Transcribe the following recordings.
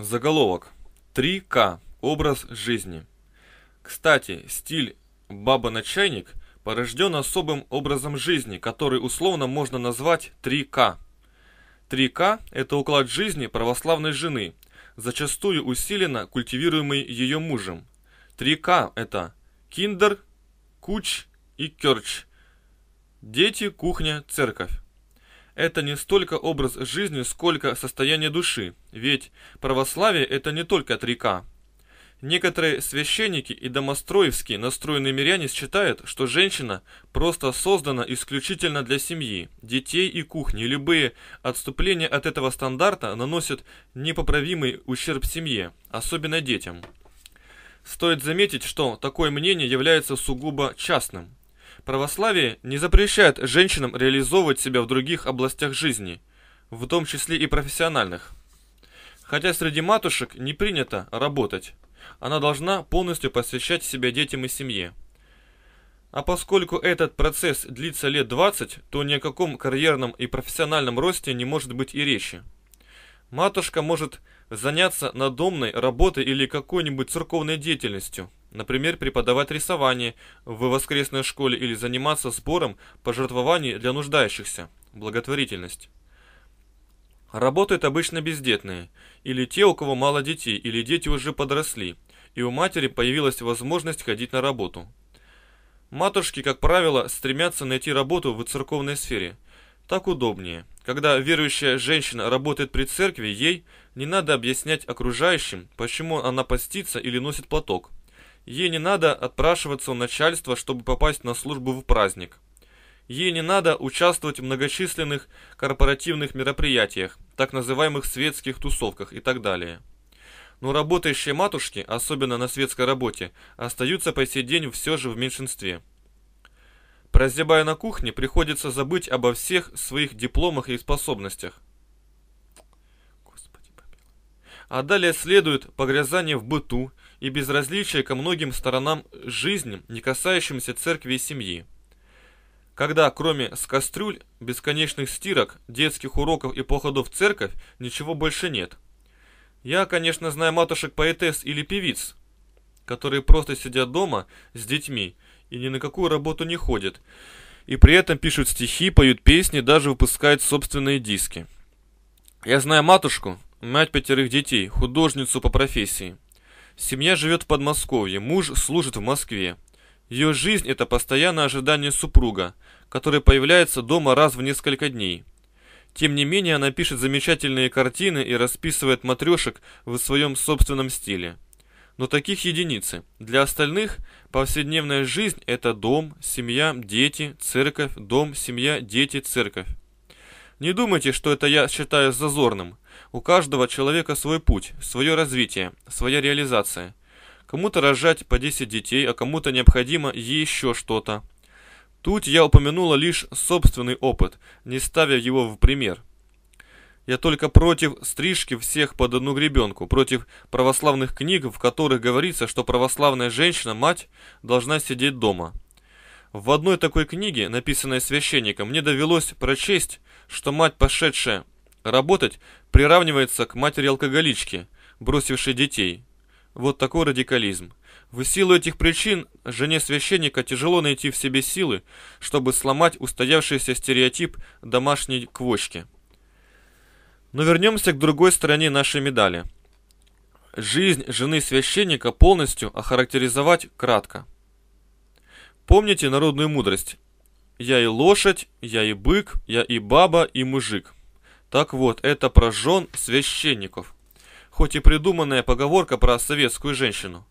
Заголовок. 3К. Образ жизни. Кстати, стиль баба на чайник порожден особым образом жизни, который условно можно назвать 3К. 3К – это уклад жизни православной жены, зачастую усиленно культивируемый ее мужем. 3К – это киндер, куч и керч. Дети, кухня, церковь это не столько образ жизни, сколько состояние души, ведь православие это не только от река. Некоторые священники и домостроевские настроенные миряне считают, что женщина просто создана исключительно для семьи, детей и кухни. Любые отступления от этого стандарта наносят непоправимый ущерб семье, особенно детям. Стоит заметить, что такое мнение является сугубо частным. Православие не запрещает женщинам реализовывать себя в других областях жизни, в том числе и профессиональных. Хотя среди матушек не принято работать, она должна полностью посвящать себя детям и семье. А поскольку этот процесс длится лет 20, то ни о каком карьерном и профессиональном росте не может быть и речи. Матушка может заняться надомной работой или какой-нибудь церковной деятельностью – Например, преподавать рисование в воскресной школе или заниматься сбором пожертвований для нуждающихся. Благотворительность. Работают обычно бездетные, или те, у кого мало детей, или дети уже подросли, и у матери появилась возможность ходить на работу. Матушки, как правило, стремятся найти работу в церковной сфере. Так удобнее. Когда верующая женщина работает при церкви, ей не надо объяснять окружающим, почему она постится или носит платок – Ей не надо отпрашиваться у начальства, чтобы попасть на службу в праздник. Ей не надо участвовать в многочисленных корпоративных мероприятиях, так называемых светских тусовках и так далее. Но работающие матушки, особенно на светской работе, остаются по сей день все же в меньшинстве. Прозябая на кухне, приходится забыть обо всех своих дипломах и способностях. А далее следует погрязание в быту, и безразличие ко многим сторонам жизни, не касающимся церкви и семьи. Когда, кроме с кастрюль, бесконечных стирок, детских уроков и походов в церковь, ничего больше нет. Я, конечно, знаю матушек-поэтесс или певиц, которые просто сидят дома с детьми и ни на какую работу не ходят, и при этом пишут стихи, поют песни, даже выпускают собственные диски. Я знаю матушку, мать пятерых детей, художницу по профессии – Семья живет в Подмосковье, муж служит в Москве. Ее жизнь – это постоянное ожидание супруга, который появляется дома раз в несколько дней. Тем не менее, она пишет замечательные картины и расписывает матрешек в своем собственном стиле. Но таких единицы. Для остальных повседневная жизнь – это дом, семья, дети, церковь, дом, семья, дети, церковь. Не думайте, что это я считаю зазорным – у каждого человека свой путь, свое развитие, своя реализация. Кому-то рожать по 10 детей, а кому-то необходимо еще что-то. Тут я упомянула лишь собственный опыт, не ставя его в пример. Я только против стрижки всех под одну гребенку, против православных книг, в которых говорится, что православная женщина-мать должна сидеть дома. В одной такой книге, написанной священником, мне довелось прочесть, что мать, пошедшая Работать приравнивается к матери-алкоголичке, бросившей детей. Вот такой радикализм. В силу этих причин жене священника тяжело найти в себе силы, чтобы сломать устоявшийся стереотип домашней квочки. Но вернемся к другой стороне нашей медали. Жизнь жены священника полностью охарактеризовать кратко. Помните народную мудрость? Я и лошадь, я и бык, я и баба, и мужик. Так вот, это про жен священников. Хоть и придуманная поговорка про советскую женщину.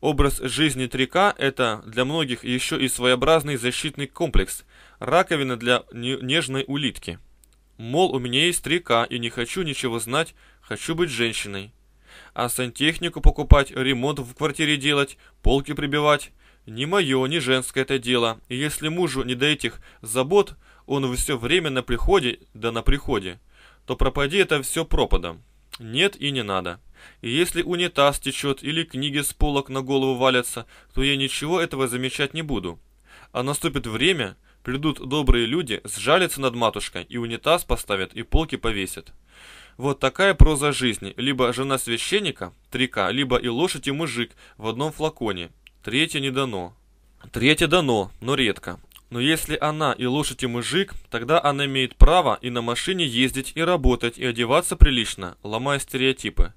Образ жизни трика – это для многих еще и своеобразный защитный комплекс, раковина для нежной улитки. Мол, у меня есть трика и не хочу ничего знать, хочу быть женщиной. А сантехнику покупать, ремонт в квартире делать, полки прибивать – не мое, не женское это дело, и если мужу не до этих забот, он все время на приходе, да на приходе, то пропади это все пропадом. Нет и не надо. И если унитаз течет или книги с полок на голову валятся, то я ничего этого замечать не буду. А наступит время, придут добрые люди, сжалятся над матушкой и унитаз поставят и полки повесят. Вот такая проза жизни. Либо жена священника, трика, либо и лошадь и мужик в одном флаконе. Третье не дано. Третье дано, но редко. Но если она и лошадь и мужик, тогда она имеет право и на машине ездить, и работать, и одеваться прилично, ломая стереотипы.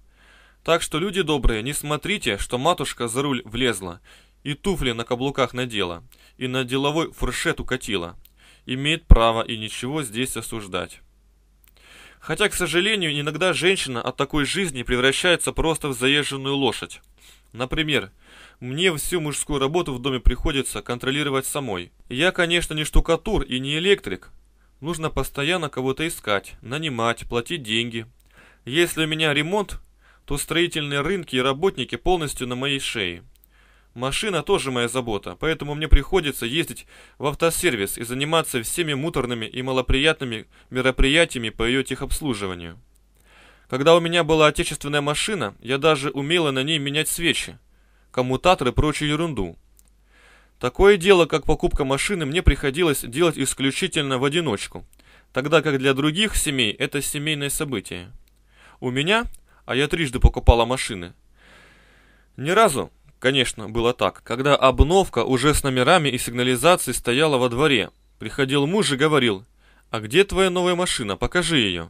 Так что, люди добрые, не смотрите, что матушка за руль влезла, и туфли на каблуках надела, и на деловой фуршет укатила. Имеет право и ничего здесь осуждать. Хотя, к сожалению, иногда женщина от такой жизни превращается просто в заезженную лошадь. Например, мне всю мужскую работу в доме приходится контролировать самой. Я, конечно, не штукатур и не электрик. Нужно постоянно кого-то искать, нанимать, платить деньги. Если у меня ремонт, то строительные рынки и работники полностью на моей шее. Машина тоже моя забота, поэтому мне приходится ездить в автосервис и заниматься всеми муторными и малоприятными мероприятиями по ее техобслуживанию. Когда у меня была отечественная машина, я даже умела на ней менять свечи коммутаторы и прочую ерунду. Такое дело, как покупка машины, мне приходилось делать исключительно в одиночку, тогда как для других семей это семейное событие. У меня, а я трижды покупала машины, ни разу, конечно, было так, когда обновка уже с номерами и сигнализацией стояла во дворе. Приходил муж и говорил, а где твоя новая машина, покажи ее.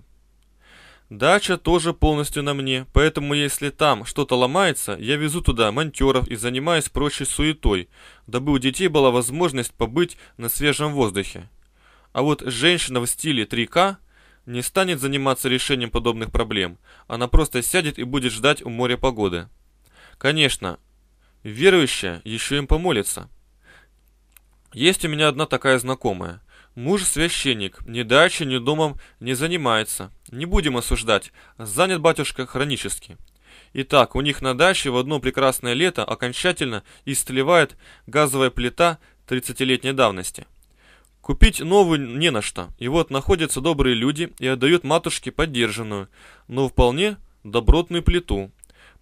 Дача тоже полностью на мне, поэтому если там что-то ломается, я везу туда монтеров и занимаюсь прочей суетой, дабы у детей была возможность побыть на свежем воздухе. А вот женщина в стиле 3К не станет заниматься решением подобных проблем, она просто сядет и будет ждать у моря погоды. Конечно, верующая еще им помолится. Есть у меня одна такая знакомая – Муж священник, ни дачи, ни домом не занимается. Не будем осуждать, занят батюшка хронически. Итак, у них на даче в одно прекрасное лето окончательно истлевает газовая плита 30-летней давности. Купить новую не на что, и вот находятся добрые люди и отдают матушке поддержанную, но вполне добротную плиту.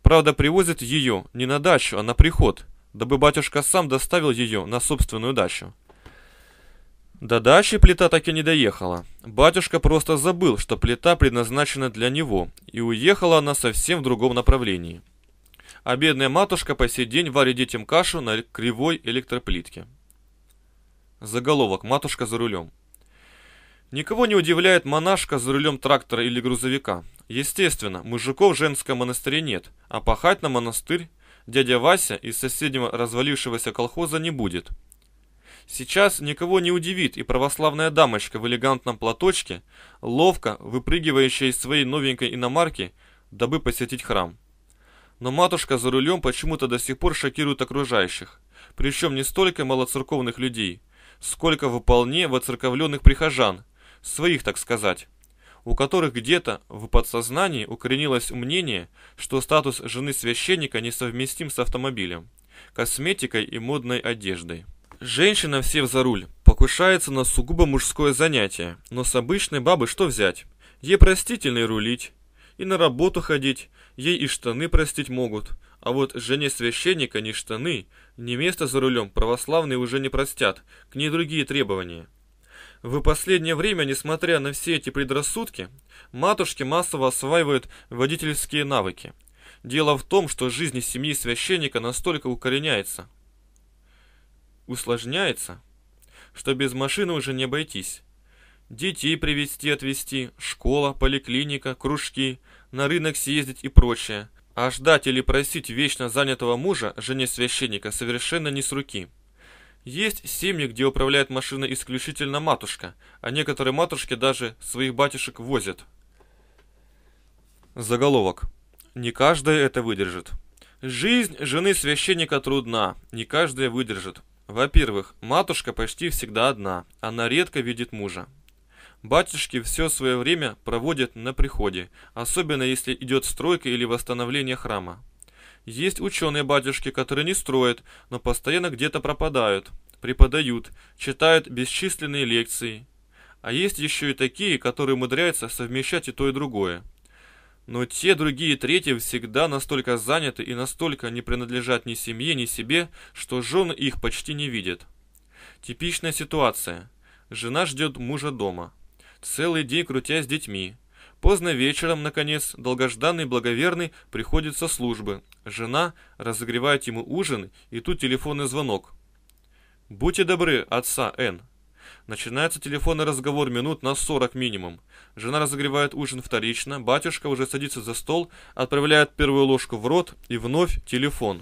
Правда, привозят ее не на дачу, а на приход, дабы батюшка сам доставил ее на собственную дачу. До дачи плита так и не доехала. Батюшка просто забыл, что плита предназначена для него, и уехала она совсем в другом направлении. А бедная матушка по сей день варит детям кашу на кривой электроплитке. Заголовок «Матушка за рулем». Никого не удивляет монашка за рулем трактора или грузовика. Естественно, мужиков в женском монастыре нет, а пахать на монастырь дядя Вася из соседнего развалившегося колхоза не будет – Сейчас никого не удивит и православная дамочка в элегантном платочке, ловко выпрыгивающая из своей новенькой иномарки, дабы посетить храм. Но матушка за рулем почему-то до сих пор шокирует окружающих. Причем не столько малоцерковных людей, сколько вполне воцерковленных прихожан, своих, так сказать, у которых где-то в подсознании укоренилось мнение, что статус жены священника несовместим с автомобилем, косметикой и модной одеждой. Женщина все за руль. Покушается на сугубо мужское занятие. Но с обычной бабы что взять? Ей простительно и рулить, и на работу ходить, ей и штаны простить могут. А вот жене священника ни штаны, ни место за рулем православные уже не простят, к ней другие требования. В последнее время, несмотря на все эти предрассудки, матушки массово осваивают водительские навыки. Дело в том, что жизнь семьи священника настолько укореняется – Усложняется, что без машины уже не обойтись. Детей привезти, отвезти, школа, поликлиника, кружки, на рынок съездить и прочее. А ждать или просить вечно занятого мужа, жене священника, совершенно не с руки. Есть семьи, где управляет машина исключительно матушка, а некоторые матушки даже своих батюшек возят. Заголовок. Не каждая это выдержит. Жизнь жены священника трудна, не каждая выдержит. Во-первых, матушка почти всегда одна, она редко видит мужа. Батюшки все свое время проводят на приходе, особенно если идет стройка или восстановление храма. Есть ученые-батюшки, которые не строят, но постоянно где-то пропадают, преподают, читают бесчисленные лекции. А есть еще и такие, которые умудряются совмещать и то, и другое. Но те, другие, трети всегда настолько заняты и настолько не принадлежат ни семье, ни себе, что жены их почти не видят. Типичная ситуация. Жена ждет мужа дома. Целый день крутясь с детьми. Поздно вечером, наконец, долгожданный благоверный приходит со службы. Жена разогревает ему ужин, и тут телефонный звонок. «Будьте добры, отца Н. Начинается телефонный разговор минут на 40 минимум. Жена разогревает ужин вторично, батюшка уже садится за стол, отправляет первую ложку в рот и вновь телефон.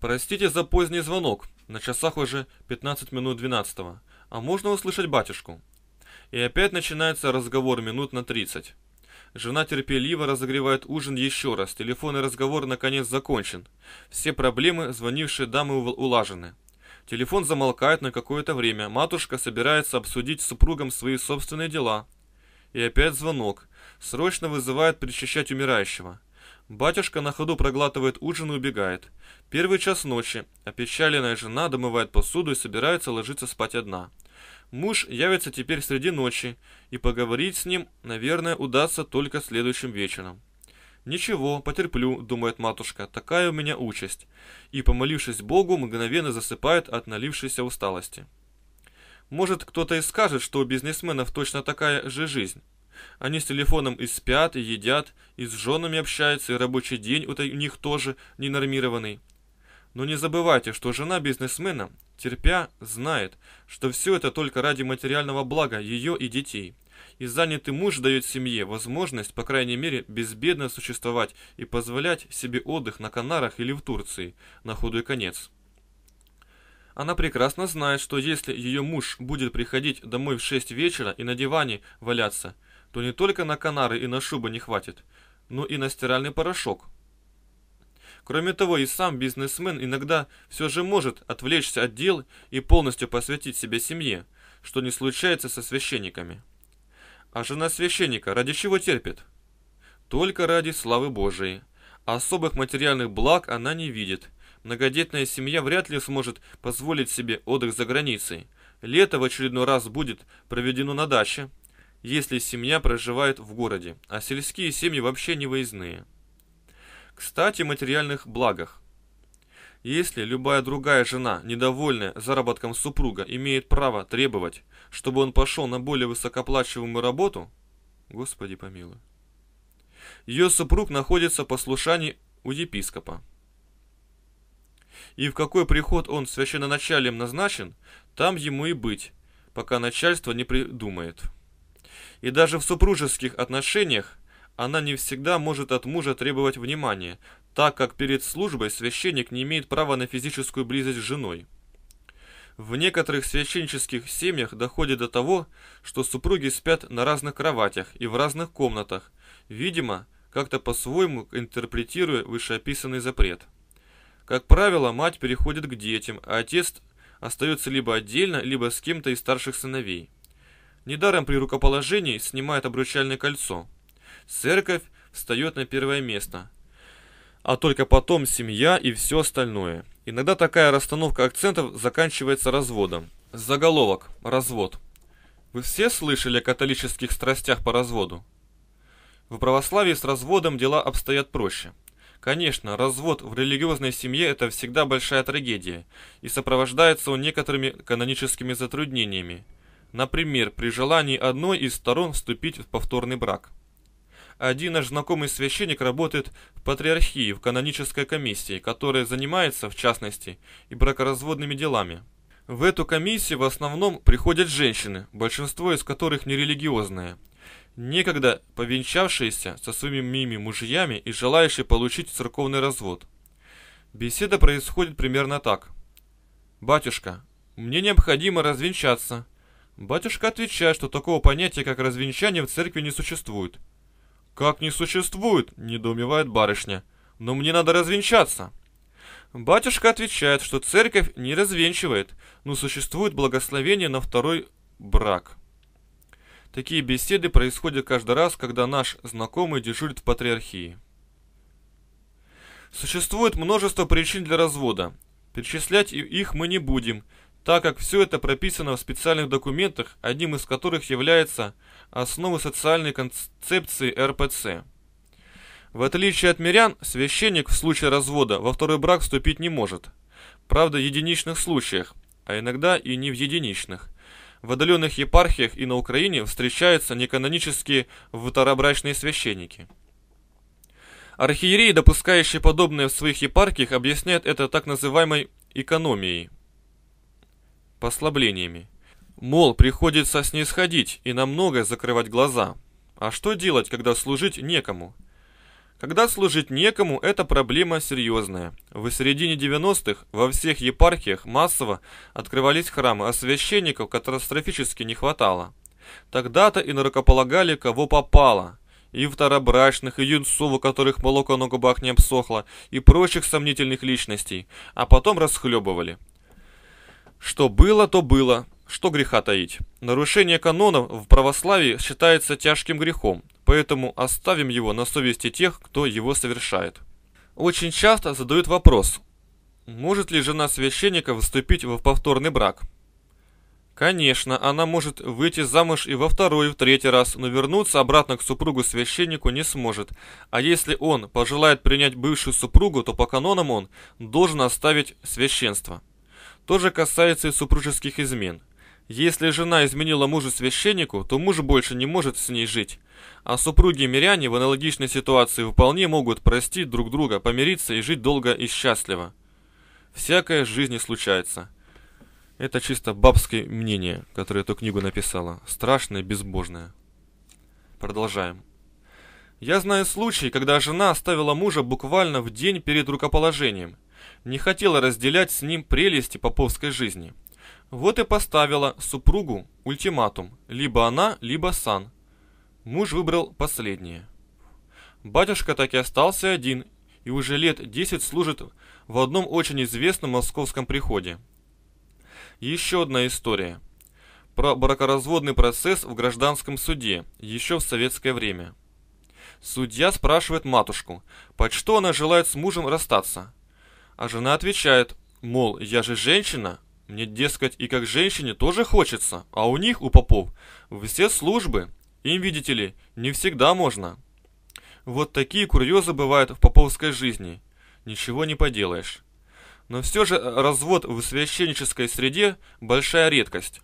«Простите за поздний звонок, на часах уже 15 минут 12 А можно услышать батюшку?» И опять начинается разговор минут на 30. Жена терпеливо разогревает ужин еще раз, телефонный разговор наконец закончен. Все проблемы звонившей дамы улажены. Телефон замолкает на какое-то время. Матушка собирается обсудить с супругом свои собственные дела. И опять звонок. Срочно вызывает причащать умирающего. Батюшка на ходу проглатывает ужин и убегает. Первый час ночи. Опечаленная жена домывает посуду и собирается ложиться спать одна. Муж явится теперь среди ночи, и поговорить с ним, наверное, удастся только следующим вечером. «Ничего, потерплю», — думает матушка, — «такая у меня участь». И, помолившись Богу, мгновенно засыпает от налившейся усталости. Может, кто-то и скажет, что у бизнесменов точно такая же жизнь. Они с телефоном и спят, и едят, и с женами общаются, и рабочий день у них тоже ненормированный. Но не забывайте, что жена бизнесмена, терпя, знает, что все это только ради материального блага ее и детей – и занятый муж дает семье возможность, по крайней мере, безбедно существовать и позволять себе отдых на Канарах или в Турции, на худой конец. Она прекрасно знает, что если ее муж будет приходить домой в 6 вечера и на диване валяться, то не только на Канары и на шубы не хватит, но и на стиральный порошок – Кроме того, и сам бизнесмен иногда все же может отвлечься от дел и полностью посвятить себя семье, что не случается со священниками. А жена священника ради чего терпит? Только ради славы Божией. Особых материальных благ она не видит. Многодетная семья вряд ли сможет позволить себе отдых за границей. Лето в очередной раз будет проведено на даче, если семья проживает в городе, а сельские семьи вообще не выездные. Кстати, о материальных благах. Если любая другая жена, недовольная заработком супруга, имеет право требовать, чтобы он пошел на более высокоплачиваемую работу? Господи помилуй. Ее супруг находится в послушании у епископа. И в какой приход он священноначалием назначен, там ему и быть, пока начальство не придумает. И даже в супружеских отношениях она не всегда может от мужа требовать внимания, так как перед службой священник не имеет права на физическую близость с женой. В некоторых священнических семьях доходит до того, что супруги спят на разных кроватях и в разных комнатах, видимо, как-то по-своему интерпретируя вышеописанный запрет. Как правило, мать переходит к детям, а отец остается либо отдельно, либо с кем-то из старших сыновей. Недаром при рукоположении снимает обручальное кольцо. Церковь встает на первое место, а только потом семья и все остальное – Иногда такая расстановка акцентов заканчивается разводом. Заголовок. Развод. Вы все слышали о католических страстях по разводу? В православии с разводом дела обстоят проще. Конечно, развод в религиозной семье – это всегда большая трагедия, и сопровождается он некоторыми каноническими затруднениями. Например, при желании одной из сторон вступить в повторный брак. Один наш знакомый священник работает в патриархии, в канонической комиссии, которая занимается, в частности, и бракоразводными делами. В эту комиссию в основном приходят женщины, большинство из которых нерелигиозные, некогда повенчавшиеся со своими мужьями и желающие получить церковный развод. Беседа происходит примерно так. «Батюшка, мне необходимо развенчаться». Батюшка отвечает, что такого понятия, как развенчание, в церкви не существует – «Как не существует?» – недоумевает барышня. «Но мне надо развенчаться». Батюшка отвечает, что церковь не развенчивает, но существует благословение на второй брак. Такие беседы происходят каждый раз, когда наш знакомый дежурит в патриархии. Существует множество причин для развода. Перечислять их мы не будем, так как все это прописано в специальных документах, одним из которых является основы социальной концепции РПЦ. В отличие от мирян, священник в случае развода во второй брак вступить не может. Правда, в единичных случаях, а иногда и не в единичных. В отдаленных епархиях и на Украине встречаются неканонические второбрачные священники. Архиереи, допускающие подобное в своих епархиях, объясняют это так называемой экономией, послаблениями. Мол, приходится снисходить и на многое закрывать глаза. А что делать, когда служить некому? Когда служить некому, это проблема серьезная. В середине 90-х во всех епархиях массово открывались храмы, а священников катастрофически не хватало. Тогда-то и нарукополагали, кого попало. И второбрачных, и юнцов, у которых молоко на губах не обсохло, и прочих сомнительных личностей, а потом расхлебывали. Что было, то было. Что греха таить? Нарушение канонов в православии считается тяжким грехом, поэтому оставим его на совести тех, кто его совершает. Очень часто задают вопрос, может ли жена священника вступить в повторный брак? Конечно, она может выйти замуж и во второй, и в третий раз, но вернуться обратно к супругу-священнику не сможет. А если он пожелает принять бывшую супругу, то по канонам он должен оставить священство. То же касается и супружеских измен – если жена изменила мужу священнику, то муж больше не может с ней жить. А супруги-миряне в аналогичной ситуации вполне могут простить друг друга, помириться и жить долго и счастливо. Всякое в жизни случается. Это чисто бабское мнение, которое эту книгу написала. Страшное, безбожное. Продолжаем. Я знаю случай, когда жена оставила мужа буквально в день перед рукоположением. Не хотела разделять с ним прелести поповской жизни – вот и поставила супругу ультиматум. Либо она, либо Сан. Муж выбрал последнее. Батюшка так и остался один и уже лет десять служит в одном очень известном московском приходе. Еще одна история. Про бракоразводный процесс в гражданском суде, еще в советское время. Судья спрашивает матушку, под что она желает с мужем расстаться. А жена отвечает, мол, я же женщина, мне, дескать, и как женщине тоже хочется, а у них, у попов, все службы. Им, видите ли, не всегда можно. Вот такие курьезы бывают в поповской жизни. Ничего не поделаешь. Но все же э, развод в священнической среде – большая редкость.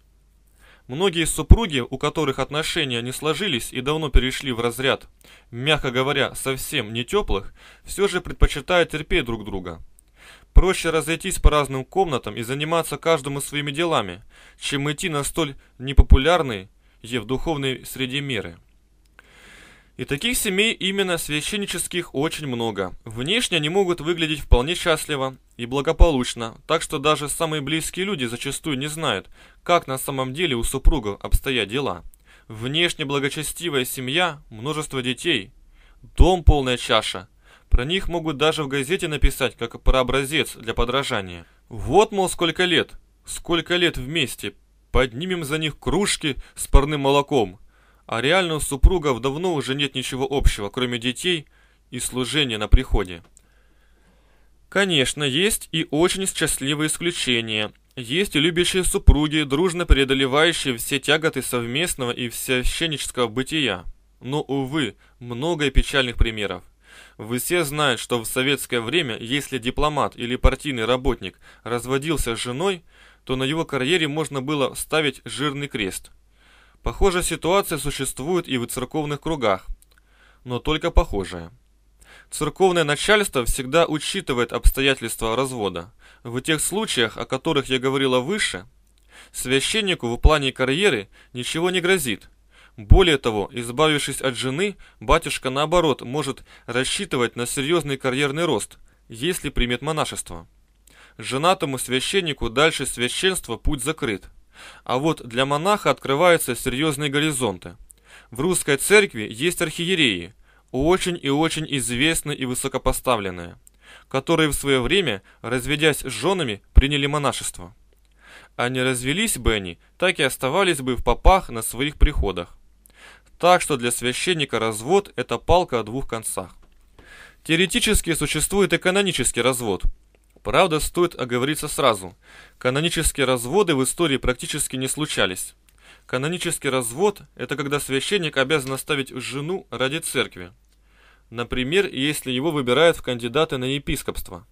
Многие супруги, у которых отношения не сложились и давно перешли в разряд, мягко говоря, совсем не теплых, все же предпочитают терпеть друг друга – Проще разойтись по разным комнатам и заниматься каждому своими делами, чем идти на столь непопулярные е в духовной среде меры. И таких семей именно священнических очень много. Внешне они могут выглядеть вполне счастливо и благополучно, так что даже самые близкие люди зачастую не знают, как на самом деле у супруга обстоят дела. Внешне благочестивая семья, множество детей, дом полная чаша – про них могут даже в газете написать, как про образец для подражания. Вот, мол, сколько лет, сколько лет вместе, поднимем за них кружки с парным молоком. А реально у супругов давно уже нет ничего общего, кроме детей и служения на приходе. Конечно, есть и очень счастливые исключения. Есть и любящие супруги, дружно преодолевающие все тяготы совместного и всесвященнического бытия. Но, увы, много и печальных примеров. Вы все знают, что в советское время, если дипломат или партийный работник разводился с женой, то на его карьере можно было ставить жирный крест. Похожая ситуация существует и в церковных кругах, но только похожая. Церковное начальство всегда учитывает обстоятельства развода. В тех случаях, о которых я говорила выше, священнику в плане карьеры ничего не грозит, более того, избавившись от жены, батюшка наоборот может рассчитывать на серьезный карьерный рост, если примет монашество. Женатому священнику дальше священства путь закрыт. А вот для монаха открываются серьезные горизонты. В русской церкви есть архиереи, очень и очень известные и высокопоставленные, которые в свое время, разведясь с женами, приняли монашество. А не развелись бы они, так и оставались бы в попах на своих приходах. Так что для священника развод – это палка о двух концах. Теоретически существует и канонический развод. Правда, стоит оговориться сразу. Канонические разводы в истории практически не случались. Канонический развод – это когда священник обязан оставить жену ради церкви. Например, если его выбирают в кандидаты на епископство.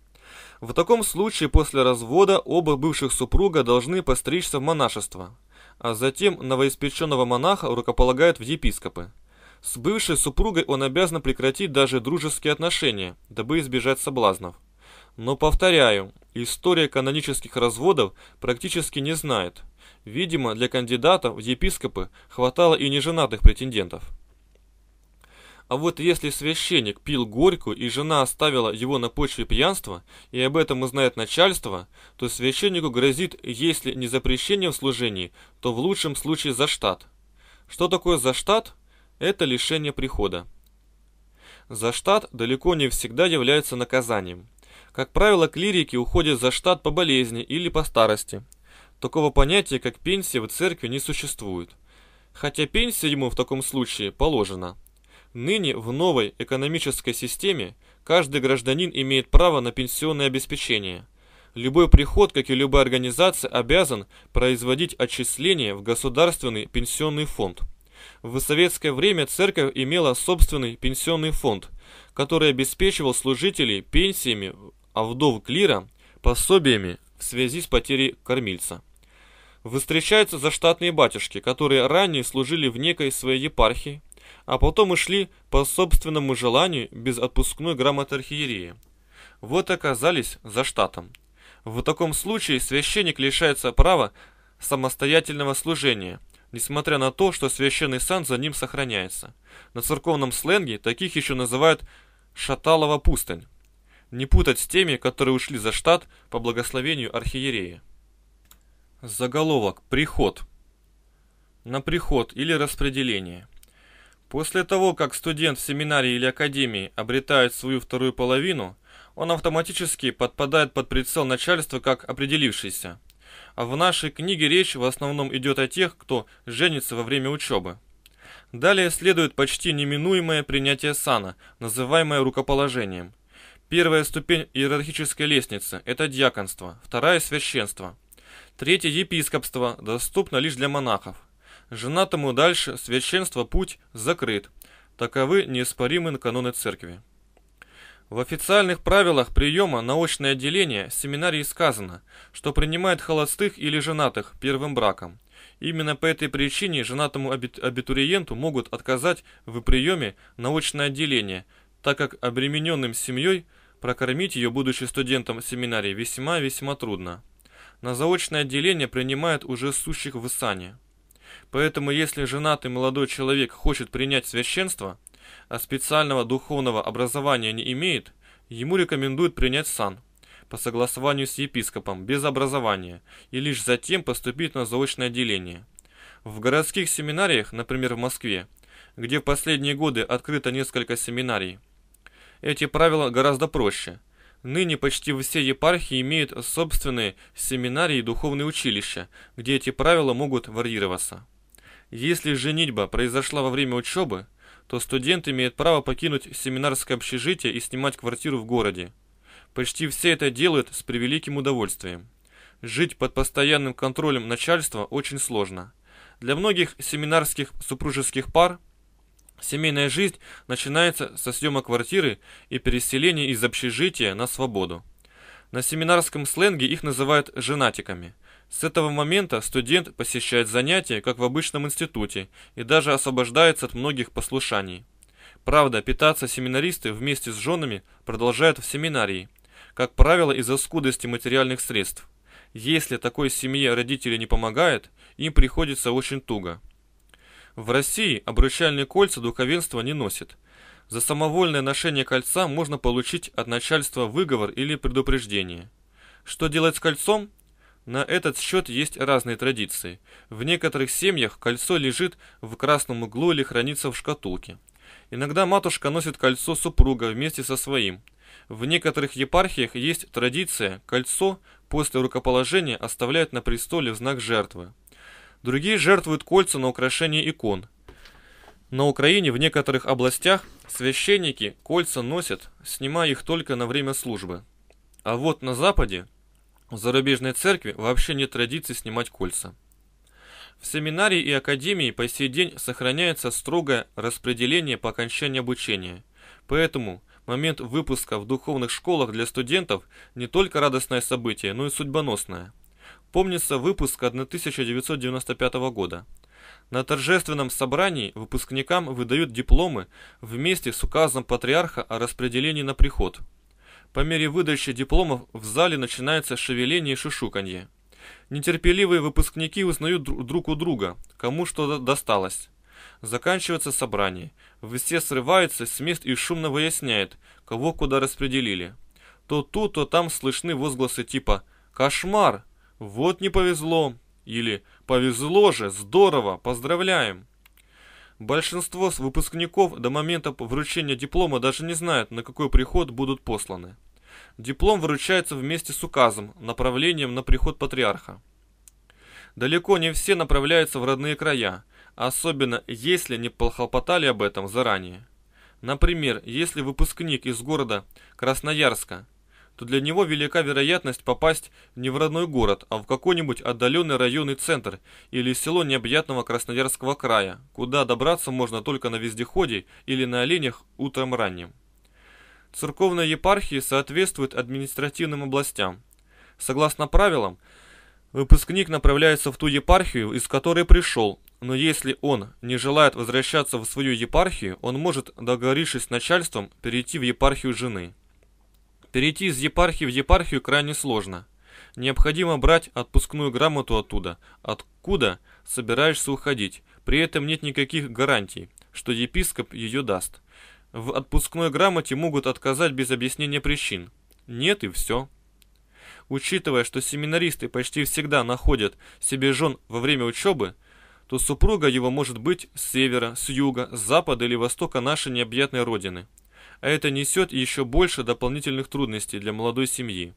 В таком случае после развода оба бывших супруга должны постричься в монашество – а затем новоиспеченного монаха рукополагают в епископы. С бывшей супругой он обязан прекратить даже дружеские отношения, дабы избежать соблазнов. Но повторяю, история канонических разводов практически не знает. Видимо, для кандидатов в епископы хватало и неженатых претендентов. А вот если священник пил горькую и жена оставила его на почве пьянства, и об этом узнает начальство, то священнику грозит, если не запрещение в служении, то в лучшем случае заштат. Что такое заштат? Это лишение прихода. Заштат далеко не всегда является наказанием. Как правило, клирики уходят за штат по болезни или по старости. Такого понятия, как пенсия, в церкви не существует. Хотя пенсия ему в таком случае положена – Ныне в новой экономической системе каждый гражданин имеет право на пенсионное обеспечение. Любой приход, как и любая организация, обязан производить отчисления в государственный пенсионный фонд. В советское время церковь имела собственный пенсионный фонд, который обеспечивал служителей пенсиями, а вдов клира – пособиями в связи с потерей кормильца. Встречаются заштатные батюшки, которые ранее служили в некой своей епархии, а потом мы шли по собственному желанию без отпускной грамоты архиереи. Вот оказались за штатом. В таком случае священник лишается права самостоятельного служения, несмотря на то, что священный сан за ним сохраняется. На церковном сленге таких еще называют «шаталова пустынь». Не путать с теми, которые ушли за штат по благословению архиерея. Заголовок «Приход» на приход или распределение. После того, как студент в семинарии или академии обретает свою вторую половину, он автоматически подпадает под прицел начальства как определившийся. А в нашей книге речь в основном идет о тех, кто женится во время учебы. Далее следует почти неминуемое принятие сана, называемое рукоположением. Первая ступень иерархической лестницы – это диаконство, вторая – священство. Третье – епископство, доступно лишь для монахов – Женатому дальше священство путь закрыт. Таковы неиспоримые каноны церкви. В официальных правилах приема на отделение семинарии сказано, что принимает холостых или женатых первым браком. Именно по этой причине женатому абитуриенту могут отказать в приеме на отделение, так как обремененным семьей прокормить ее, будучи студентом семинарии, весьма-весьма трудно. На заочное отделение принимают уже сущих в Исане. Поэтому если женатый молодой человек хочет принять священство, а специального духовного образования не имеет, ему рекомендуют принять сан по согласованию с епископом, без образования, и лишь затем поступить на заочное отделение. В городских семинариях, например в Москве, где в последние годы открыто несколько семинарий, эти правила гораздо проще. Ныне почти все епархии имеют собственные семинарии и духовные училища, где эти правила могут варьироваться. Если женитьба произошла во время учебы, то студент имеет право покинуть семинарское общежитие и снимать квартиру в городе. Почти все это делают с превеликим удовольствием. Жить под постоянным контролем начальства очень сложно. Для многих семинарских супружеских пар семейная жизнь начинается со съема квартиры и переселения из общежития на свободу. На семинарском сленге их называют «женатиками», с этого момента студент посещает занятия, как в обычном институте, и даже освобождается от многих послушаний. Правда, питаться семинаристы вместе с женами продолжают в семинарии, как правило из-за скудости материальных средств. Если такой семье родители не помогают, им приходится очень туго. В России обручальные кольца духовенство не носит. За самовольное ношение кольца можно получить от начальства выговор или предупреждение. Что делать с кольцом, на этот счет есть разные традиции. В некоторых семьях кольцо лежит в красном углу или хранится в шкатулке. Иногда матушка носит кольцо супруга вместе со своим. В некоторых епархиях есть традиция, кольцо после рукоположения оставляют на престоле в знак жертвы. Другие жертвуют кольца на украшение икон. На Украине в некоторых областях священники кольца носят, снимая их только на время службы. А вот на Западе в зарубежной церкви вообще нет традиции снимать кольца. В семинарии и академии по сей день сохраняется строгое распределение по окончании обучения. Поэтому момент выпуска в духовных школах для студентов не только радостное событие, но и судьбоносное. Помнится выпуск 1995 года. На торжественном собрании выпускникам выдают дипломы вместе с указом патриарха о распределении на приход – по мере выдачи дипломов в зале начинается шевеление и шишуканье. Нетерпеливые выпускники узнают друг у друга, кому что досталось. Заканчивается собрание. Все срываются с мест и шумно выясняют, кого куда распределили. То тут, то там слышны возгласы типа «Кошмар! Вот не повезло!» или «Повезло же! Здорово! Поздравляем!» Большинство выпускников до момента вручения диплома даже не знают, на какой приход будут посланы. Диплом вручается вместе с указом, направлением на приход патриарха. Далеко не все направляются в родные края, особенно если не похлопотали об этом заранее. Например, если выпускник из города Красноярска то для него велика вероятность попасть не в родной город, а в какой-нибудь отдаленный районный центр или село необъятного Красноярского края, куда добраться можно только на вездеходе или на оленях утром ранним. Церковные епархии соответствуют административным областям. Согласно правилам, выпускник направляется в ту епархию, из которой пришел, но если он не желает возвращаться в свою епархию, он может, договорившись с начальством, перейти в епархию жены. Перейти из епархии в епархию крайне сложно. Необходимо брать отпускную грамоту оттуда, откуда собираешься уходить. При этом нет никаких гарантий, что епископ ее даст. В отпускной грамоте могут отказать без объяснения причин. Нет и все. Учитывая, что семинаристы почти всегда находят себе жен во время учебы, то супруга его может быть с севера, с юга, с запада или востока нашей необъятной родины – а это несет еще больше дополнительных трудностей для молодой семьи.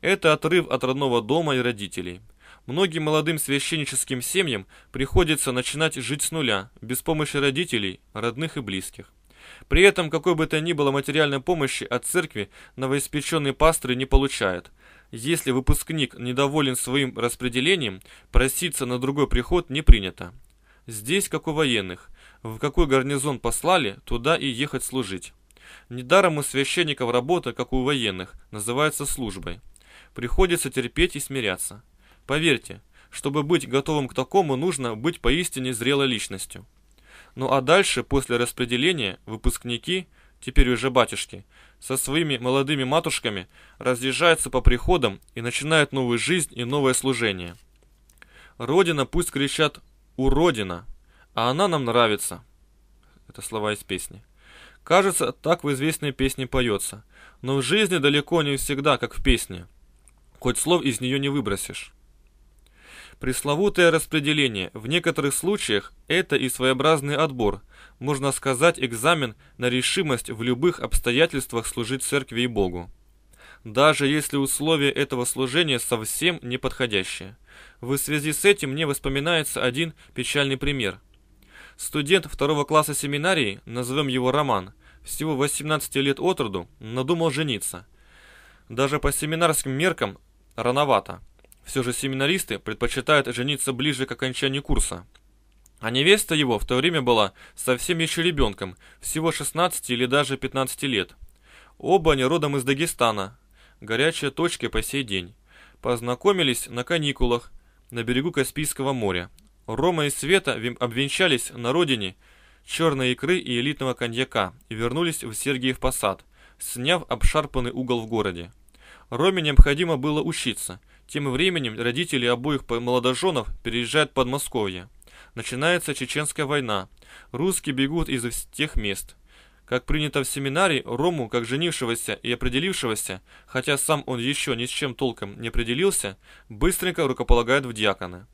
Это отрыв от родного дома и родителей. Многим молодым священническим семьям приходится начинать жить с нуля, без помощи родителей, родных и близких. При этом какой бы то ни было материальной помощи от церкви новоиспеченные пасторы не получают. Если выпускник недоволен своим распределением, проситься на другой приход не принято. Здесь, как у военных, в какой гарнизон послали, туда и ехать служить. Недаром у священников работа, как у военных, называется службой. Приходится терпеть и смиряться. Поверьте, чтобы быть готовым к такому, нужно быть поистине зрелой личностью. Ну а дальше, после распределения, выпускники, теперь уже батюшки, со своими молодыми матушками разъезжаются по приходам и начинают новую жизнь и новое служение. Родина пусть кричат «Уродина», а она нам нравится. Это слова из песни. Кажется, так в известной песне поется. Но в жизни далеко не всегда, как в песне. Хоть слов из нее не выбросишь. Пресловутое распределение в некоторых случаях – это и своеобразный отбор, можно сказать, экзамен на решимость в любых обстоятельствах служить церкви и Богу. Даже если условия этого служения совсем не подходящие. В связи с этим мне воспоминается один печальный пример. Студент второго класса семинарии, назовем его Роман, всего 18 лет от роду, надумал жениться. Даже по семинарским меркам рановато. Все же семинаристы предпочитают жениться ближе к окончанию курса. А невеста его в то время была совсем еще ребенком, всего 16 или даже 15 лет. Оба они родом из Дагестана, горячие точки по сей день. Познакомились на каникулах на берегу Каспийского моря. Рома и Света обвенчались на родине – черной икры и элитного коньяка и вернулись в Сергиев Посад, сняв обшарпанный угол в городе. Роме необходимо было учиться. Тем временем родители обоих молодоженов переезжают в Подмосковье. Начинается Чеченская война. Русские бегут из тех мест. Как принято в семинарии, Рому, как женившегося и определившегося, хотя сам он еще ни с чем толком не определился, быстренько рукополагают в диаконы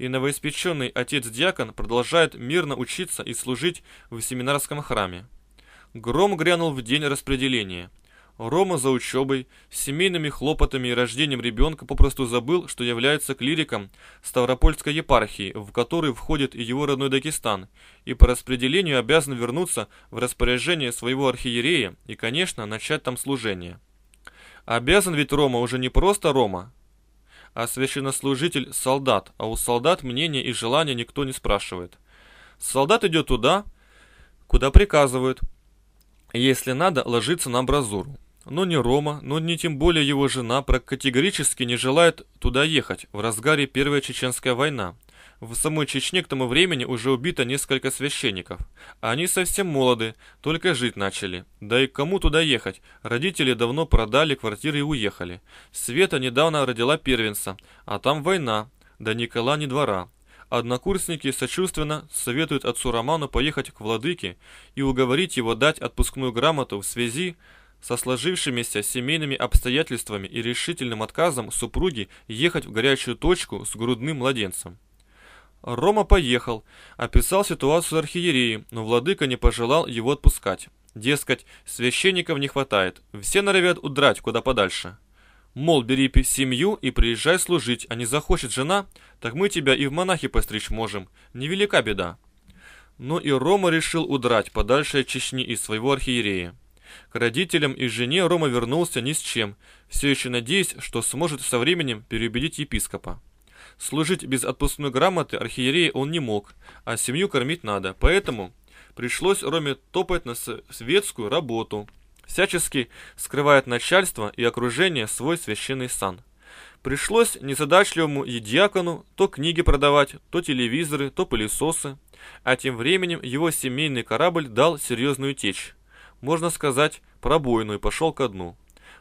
и новоиспеченный отец-диакон продолжает мирно учиться и служить в семинарском храме. Гром грянул в день распределения. Рома за учебой, с семейными хлопотами и рождением ребенка попросту забыл, что является клириком Ставропольской епархии, в которой входит и его родной Дагестан, и по распределению обязан вернуться в распоряжение своего архиерея и, конечно, начать там служение. Обязан ведь Рома уже не просто Рома, а священнослужитель – солдат, а у солдат мнение и желание никто не спрашивает. Солдат идет туда, куда приказывают. Если надо, ложиться на амбразуру. Но ни Рома, но ни тем более его жена категорически не желает туда ехать в разгаре Первая Чеченская война – в самой Чечне к тому времени уже убито несколько священников. Они совсем молоды, только жить начали. Да и кому туда ехать? Родители давно продали квартиры и уехали. Света недавно родила первенца, а там война. Да Никола не двора. Однокурсники сочувственно советуют отцу Роману поехать к владыке и уговорить его дать отпускную грамоту в связи со сложившимися семейными обстоятельствами и решительным отказом супруги ехать в горячую точку с грудным младенцем. Рома поехал, описал ситуацию архиереи, но владыка не пожелал его отпускать. Дескать, священников не хватает, все норовят удрать куда подальше. Мол, бери семью и приезжай служить, а не захочет жена, так мы тебя и в монахи постричь можем, невелика беда. Но и Рома решил удрать подальше от Чечни из своего архиерея. К родителям и жене Рома вернулся ни с чем, все еще надеясь, что сможет со временем переубедить епископа. Служить без отпускной грамоты архиереи он не мог, а семью кормить надо, поэтому пришлось Роме топать на светскую работу, всячески скрывая от начальства и окружения свой священный сан. Пришлось незадачливому едиакону то книги продавать, то телевизоры, то пылесосы, а тем временем его семейный корабль дал серьезную течь, можно сказать, пробойную и пошел ко дну.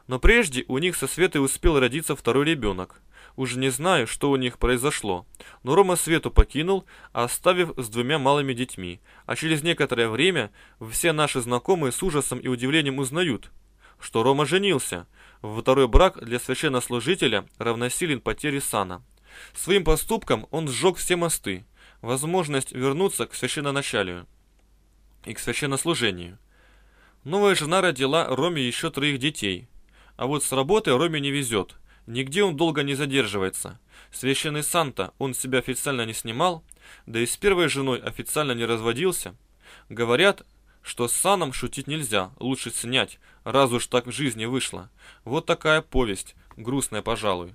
Но прежде у них со Светой успел родиться второй ребенок – Уж не знаю, что у них произошло, но Рома Свету покинул, оставив с двумя малыми детьми, а через некоторое время все наши знакомые с ужасом и удивлением узнают, что Рома женился. Второй брак для священнослужителя равносилен потере сана. Своим поступком он сжег все мосты, возможность вернуться к священноначалию и к священнослужению. Новая жена родила Роме еще троих детей, а вот с работы Роме не везет – Нигде он долго не задерживается. Священный Санта он себя официально не снимал, да и с первой женой официально не разводился. Говорят, что с Саном шутить нельзя, лучше снять, раз уж так в жизни вышло. Вот такая повесть, грустная, пожалуй.